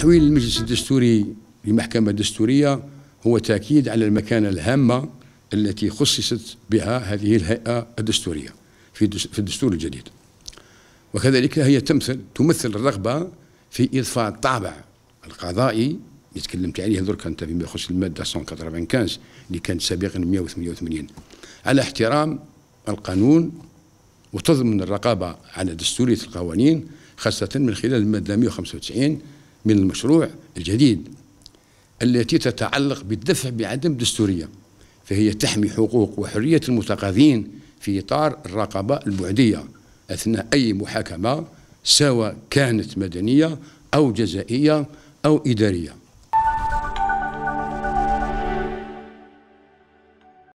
تحويل المجلس الدستوري لمحكمة دستورية هو تأكيد على المكانة الهامة التي خصصت بها هذه الهيئة الدستورية في الدستور الجديد وكذلك هي تمثل تمثل الرغبة في إضفاء الطابع القضائي اللي تكلمت عليه درك أنت فيما يخص المادة 195 اللي كانت سابقا 188 على احترام القانون وتضمن الرقابة على دستورية القوانين خاصة من خلال المادة 195 من المشروع الجديد التي تتعلق بالدفع بعدم دستورية فهي تحمي حقوق وحرية المتقاضين في إطار الرقابة البعدية أثناء أي محاكمة سواء كانت مدنية أو جزائية أو إدارية